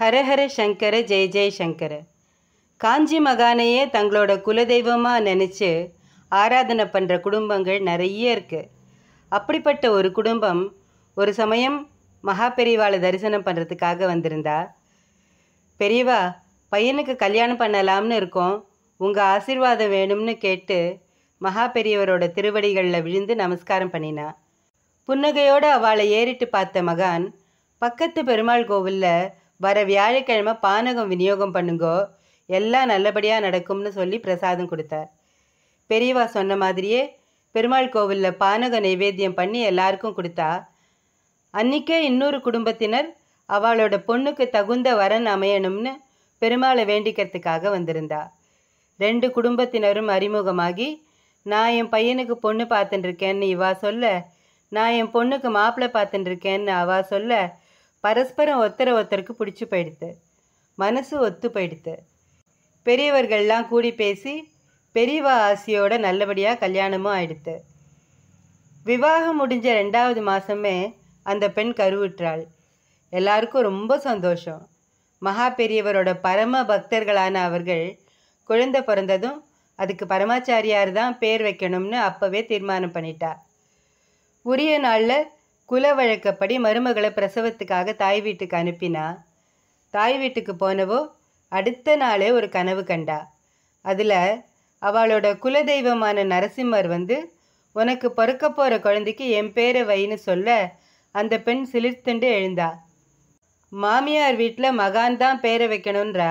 ஹரஹர சங்கர ஜெய ஜெயசங்கர காஞ்சி மகானையே தங்களோட குலதெய்வமாக நினச்சி ஆராதனை பண்ணுற குடும்பங்கள் நிறைய இருக்குது அப்படிப்பட்ட ஒரு குடும்பம் ஒரு சமயம் மகா பெரியவாளை தரிசனம் பண்ணுறதுக்காக வந்திருந்தா பெரியவா பையனுக்கு கல்யாணம் பண்ணலாம்னு இருக்கோம் உங்கள் ஆசிர்வாதம் வேணும்னு கேட்டு மகா பெரியவரோட திருவடிகளில் விழுந்து நமஸ்காரம் பண்ணினா புன்னகையோடு அவளை ஏறிட்டு பார்த்த மகான் பக்கத்து பெருமாள் கோவிலில் வர வியாழக்கிழமை பானகம் விநியோகம் பண்ணுங்கோ எல்லாம் நல்லபடியாக நடக்கும்னு சொல்லி பிரசாதம் கொடுத்தார் பெரியவா சொன்ன மாதிரியே பெருமாள் கோவிலில் பானக நைவேத்தியம் பண்ணி எல்லாருக்கும் கொடுத்தா அன்னிக்கே இன்னொரு குடும்பத்தினர் அவளோட பொண்ணுக்கு தகுந்த வரன் அமையணும்னு பெருமாளை வேண்டிக்கிறதுக்காக வந்திருந்தா ரெண்டு குடும்பத்தினரும் அறிமுகமாகி நான் என் பையனுக்கு பொண்ணு பார்த்துட்டுருக்கேன்னு இவா சொல்ல நான் என் பொண்ணுக்கு மாப்பிள்ளை பார்த்துட்டுருக்கேன்னு அவா சொல்ல பரஸ்பரம் ஒத்தர ஒருத்தருக்கு பிடிச்சி போயிடுத்து மனசு ஒத்து போயிடுத்து பெரியவர்கள்லாம் கூடி பேசி பெரியவா ஆசையோட நல்லபடியாக கல்யாணமும் ஆயிடுத்து விவாகம் முடிஞ்ச ரெண்டாவது மாதமே அந்த பெண் கருவுற்றாள் எல்லாருக்கும் ரொம்ப சந்தோஷம் மகா பெரியவரோட பரம பக்தர்களான அவர்கள் குழந்தை பிறந்ததும் அதுக்கு பரமாச்சாரியார் தான் பேர் வைக்கணும்னு அப்போவே தீர்மானம் பண்ணிட்டா உரிய நாளில் குல வழக்கப்படி மருமகளை பிரசவத்துக்காக தாய் வீட்டுக்கு அனுப்பினா தாய் வீட்டுக்கு போனவோ அடுத்த நாளே ஒரு கனவு கண்டா அதில் அவளோட குலதெய்வமான நரசிம்மர் வந்து உனக்கு பிறக்க போகிற குழந்தைக்கு என் பேரை வைன்னு சொல்ல அந்த பெண் சிலிர்த்துண்டு எழுந்தா மாமியார் வீட்டில் மகான் தான் பேரை வைக்கணுன்றா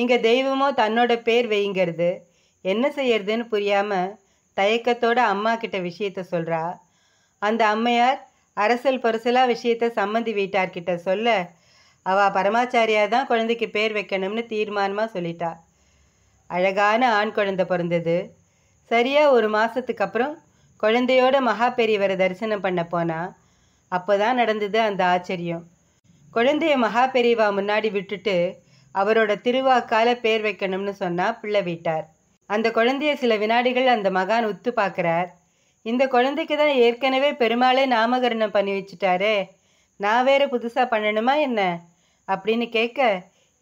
இங்கே தெய்வமோ தன்னோட பேர் வைங்கிறது என்ன செய்யறதுன்னு புரியாமல் தயக்கத்தோட அம்மா கிட்ட விஷயத்த சொல்கிறா அந்த அம்மையார் அரசல் பொருசலா விஷயத்தை சம்மந்தி வீட்டார்கிட்ட சொல்ல அவ பரமாச்சாரியா தான் குழந்தைக்கு பேர் வைக்கணும்னு தீர்மானமாக சொல்லிட்டா அழகான ஆண் குழந்தை பிறந்தது சரியாக ஒரு மாதத்துக்கு அப்புறம் குழந்தையோட மகா பெரியவரை தரிசனம் பண்ண போனா அப்போ தான் நடந்தது அந்த ஆச்சரியம் குழந்தைய மகா பெரியவா முன்னாடி விட்டுட்டு அவரோட திருவாக்கால பேர் வைக்கணும்னு சொன்னா பிள்ளை வீட்டார் அந்த குழந்தைய சில வினாடிகள் அந்த மகான் உத்து பார்க்குறார் இந்த குழந்தைக்கு தான் ஏற்கனவே பெருமாளே நாமகரணம் பண்ணி வச்சுட்டாரே நான் வேற புதுசாக பண்ணணுமா என்ன அப்படின்னு கேட்க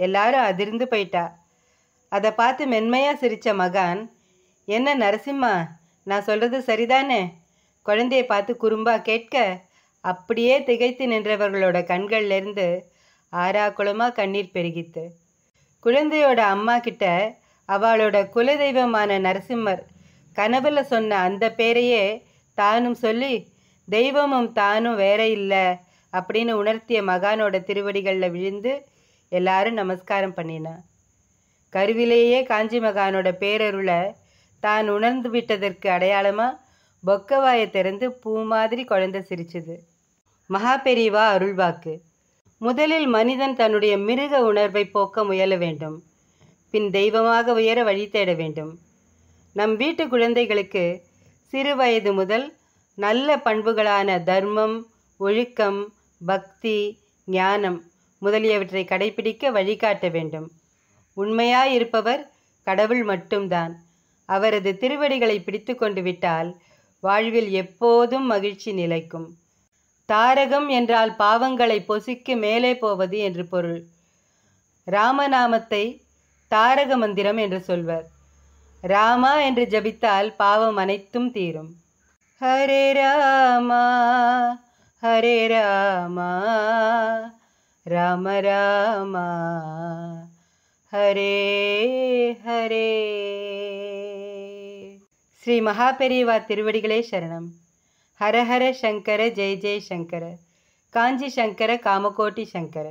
எல்லாரும் அதிர்ந்து போயிட்டா அதை பார்த்து மென்மையாக சிரித்த மகான் என்ன நரசிம்மா நான் சொல்கிறது சரிதானே குழந்தையை பார்த்து குறும்பாக கேட்க அப்படியே திகைத்து நின்றவர்களோட கண்கள்லேருந்து ஆறாக்குளமாக கண்ணீர் பெருகித்து குழந்தையோட அம்மா கிட்ட அவளோட குலதெய்வமான நரசிம்மர் கனவுல சொன்ன அந்த பேரையே தானும் சொல்லி தெய்வமும் தானும் வேற இல்லை அப்படின்னு உணர்த்திய மகானோட திருவடிகளில் விழுந்து எல்லாரும் நமஸ்காரம் பண்ணினா கருவிலேயே காஞ்சி மகானோட பேரருளை தான் உணர்ந்து விட்டதற்கு அடையாளமாக பொக்கவாயை திறந்து பூ மாதிரி குழந்தை சிரிச்சுது மகா பெரிவா அருள்வாக்கு முதலில் மனிதன் தன்னுடைய மிருக உணர்வை போக்க முயல வேண்டும் பின் தெய்வமாக உயர வழி தேட வேண்டும் நம் வீட்டு குழந்தைகளுக்கு சிறுவயது முதல் நல்ல பண்புகளான தர்மம் ஒழுக்கம் பக்தி ஞானம் முதலியவற்றை கடைபிடிக்க வழிகாட்ட வேண்டும் உண்மையாயிருப்பவர் கடவுள் மட்டும்தான் அவரது திருவடிகளை பிடித்து கொண்டு விட்டால் வாழ்வில் எப்போதும் மகிழ்ச்சி நிலைக்கும் தாரகம் என்றால் பாவங்களை பொசிக்கு மேலே போவது என்று பொருள் ராமநாமத்தை தாரக மந்திரம் என்று சொல்வர் ராமா என்று ஜபித்தால் பாவம் அனைத்தும் தீரும் ஹரே ராமா ஹரே ராமா ராம ராமா ஹரே ஹரே ஸ்ரீ மகாபெரிவா திருவடிகளே சரணம் ஹரஹர சங்கர ஜெய் ஜெய் சங்கர காஞ்சி சங்கர காமகோட்டி சங்கர